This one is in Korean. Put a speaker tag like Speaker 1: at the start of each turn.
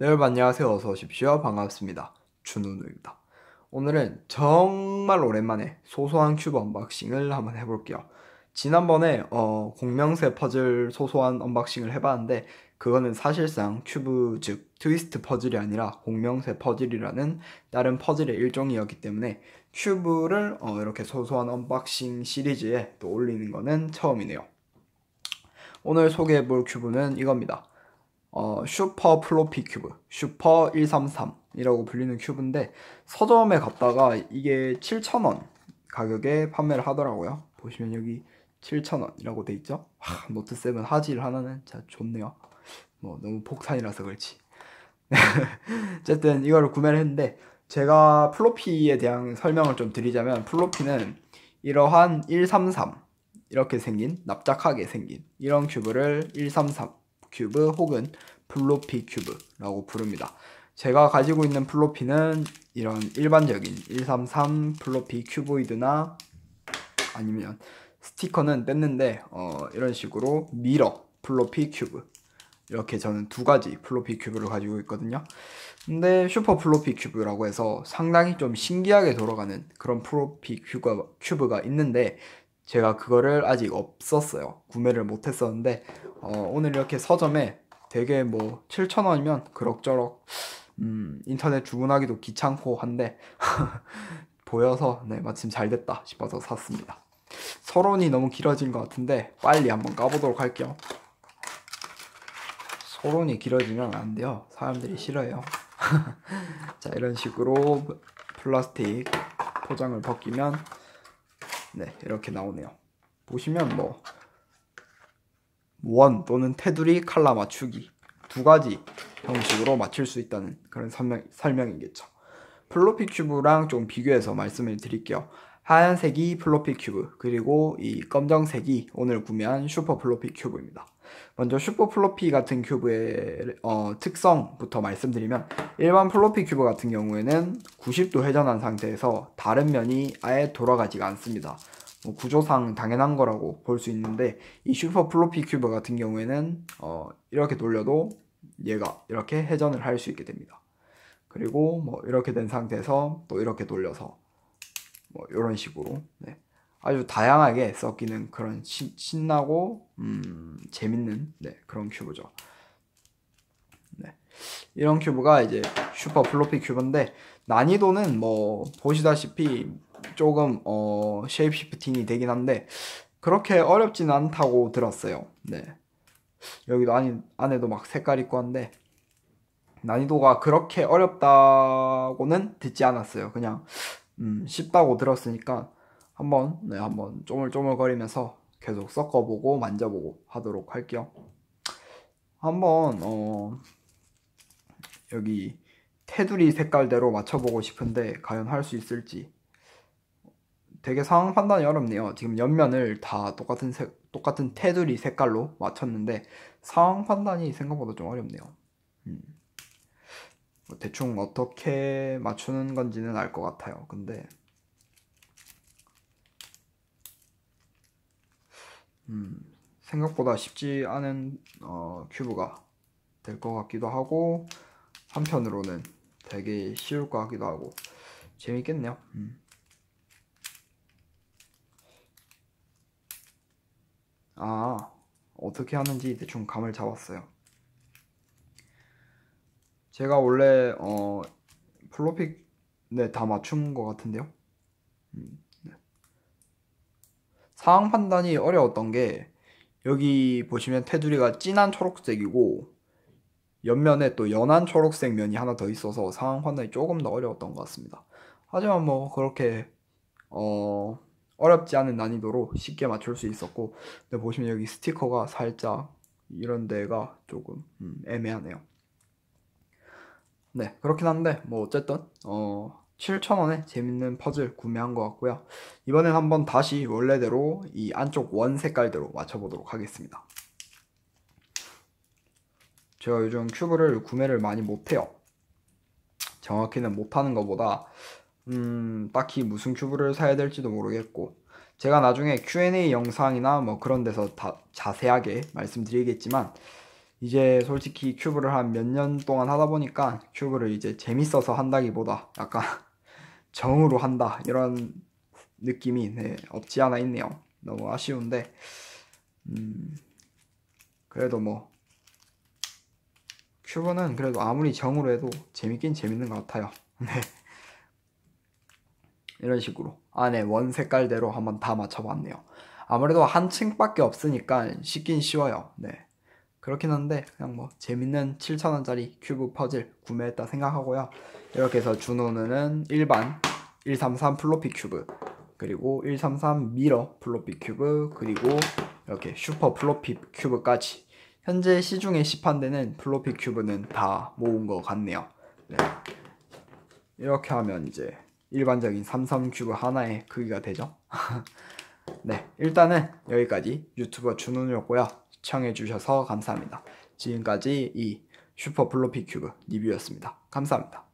Speaker 1: 네, 여러분 안녕하세요. 어서 오십시오. 반갑습니다. 준우누입니다. 오늘은 정말 오랜만에 소소한 큐브 언박싱을 한번 해볼게요. 지난번에 어, 공명세 퍼즐 소소한 언박싱을 해봤는데 그거는 사실상 큐브 즉 트위스트 퍼즐이 아니라 공명세 퍼즐이라는 다른 퍼즐의 일종이었기 때문에 큐브를 어, 이렇게 소소한 언박싱 시리즈에 또 올리는 거는 처음이네요. 오늘 소개해볼 큐브는 이겁니다. 어, 슈퍼 플로피 큐브, 슈퍼 133이라고 불리는 큐브인데 서점에 갔다가 이게 7,000원 가격에 판매를 하더라고요. 보시면 여기 7,000원이라고 돼 있죠? 와, 노트 7 하질 하나는 진짜 좋네요. 뭐 너무 폭탄이라서 그렇지. 어쨌든 이거를 구매를 했는데 제가 플로피에 대한 설명을 좀 드리자면 플로피는 이러한 133 이렇게 생긴 납작하게 생긴 이런 큐브를 133 큐브 혹은 플로피 큐브라고 부릅니다. 제가 가지고 있는 플로피는 이런 일반적인 133 플로피 큐브이드나 아니면 스티커는 뺐는데 어, 이런 식으로 미러 플로피 큐브 이렇게 저는 두 가지 플로피 큐브를 가지고 있거든요. 근데 슈퍼 플로피 큐브라고 해서 상당히 좀 신기하게 돌아가는 그런 플로피 큐브가, 큐브가 있는데 제가 그거를 아직 없었어요. 구매를 못했었는데 어, 오늘 이렇게 서점에 되게 뭐 7천 원이면 그럭저럭 음, 인터넷 주문하기도 귀찮고 한데 보여서 네 마침 잘 됐다 싶어서 샀습니다. 서론이 너무 길어진 것 같은데 빨리 한번 까보도록 할게요. 서론이 길어지면 안 돼요. 사람들이 싫어요. 자 이런 식으로 플라스틱 포장을 벗기면 네, 이렇게 나오네요. 보시면 뭐, 원 또는 테두리 칼라 맞추기 두 가지 형식으로 맞출 수 있다는 그런 설명, 설명이겠죠. 플로피 큐브랑 좀 비교해서 말씀을 드릴게요. 하얀색이 플로피 큐브, 그리고 이 검정색이 오늘 구매한 슈퍼 플로피 큐브입니다. 먼저 슈퍼 플로피 같은 큐브의 어, 특성부터 말씀드리면 일반 플로피 큐브 같은 경우에는 90도 회전한 상태에서 다른 면이 아예 돌아가지가 않습니다. 뭐 구조상 당연한 거라고 볼 수 있는데 이 슈퍼 플로피 큐브 같은 경우에는 어, 이렇게 돌려도 얘가 이렇게 회전을 할 수 있게 됩니다. 그리고 뭐 이렇게 된 상태에서 또 이렇게 돌려서 뭐 이런 식으로 네. 아주 다양하게 섞이는 그런 시, 신나고 음, 재밌는 네, 그런 큐브죠. 네. 이런 큐브가 이제 슈퍼 플로피 큐브인데 난이도는 뭐 보시다시피 조금 어, 쉐입 시프팅이 되긴 한데 그렇게 어렵진 않다고 들었어요. 네. 여기도 안, 안에도 막 색깔 있고 한데 난이도가 그렇게 어렵다고는 듣지 않았어요. 그냥 음, 쉽다고 들었으니까 한번 네 한번 쪼물쪼물거리면서 계속 섞어보고 만져보고 하도록 할게요. 한번 어 여기 테두리 색깔대로 맞춰보고 싶은데 과연 할 수 있을지 되게 상황 판단이 어렵네요. 지금 옆면을 다 똑같은 색, 똑같은 테두리 색깔로 맞췄는데 상황 판단이 생각보다 좀 어렵네요. 음. 대충 어떻게 맞추는 건지는 알 것 같아요. 근데 음, 생각보다 쉽지 않은 어, 큐브가 될 것 같기도 하고 한편으로는 되게 쉬울 것 같기도 하고 재밌겠네요. 음. 아 어떻게 하는지 대충 감을 잡았어요. 제가 원래 어 플로피 네다 맞춘 것 같은데요. 음. 상황 판단이 어려웠던 게 여기 보시면 테두리가 진한 초록색이고 옆면에 또 연한 초록색 면이 하나 더 있어서 상황 판단이 조금 더 어려웠던 것 같습니다. 하지만 뭐 그렇게 어 어렵지 않은 난이도로 쉽게 맞출 수 있었고 근데 보시면 여기 스티커가 살짝 이런 데가 조금 음, 애매하네요. 네 그렇긴 한데 뭐 어쨌든 어 7,000원에 재밌는 퍼즐 구매한 것 같고요. 이번엔 한번 다시 원래대로 이 안쪽 원 색깔대로 맞춰보도록 하겠습니다. 제가 요즘 큐브를 구매를 많이 못해요. 정확히는 못하는 것보다 음, 딱히 무슨 큐브를 사야 될지도 모르겠고 제가 나중에 Q&A 영상이나 뭐 그런 데서 다 자세하게 말씀드리겠지만 이제 솔직히 큐브를 한 몇 년 동안 하다 보니까 큐브를 이제 재밌어서 한다기보다 약간 정으로 한다 이런 느낌이 네, 없지 않아 있네요. 너무 아쉬운데 음, 그래도 뭐 큐브는 그래도 아무리 정으로 해도 재밌긴 재밌는 것 같아요. 네. 이런 식으로 안에 아, 네. 원 색깔대로 한번 다 맞춰봤네요. 아무래도 한 층밖에 없으니까 쉽긴 쉬워요. 네. 그렇긴 한데 그냥 뭐 재밌는 7,000원짜리 큐브 퍼즐 구매했다 생각하고요. 이렇게 해서 준호는 일반 133 플로피 큐브 그리고 133 미러 플로피 큐브 그리고 이렇게 슈퍼 플로피 큐브까지 현재 시중에 시판되는 플로피 큐브는 다 모은 것 같네요. 네. 이렇게 하면 이제 일반적인 33 큐브 하나의 크기가 되죠. 네, 일단은 여기까지 유튜버 준훈였었고요 시청해주셔서 감사합니다. 지금까지 이 슈퍼 플로피 큐브 리뷰였습니다. 감사합니다.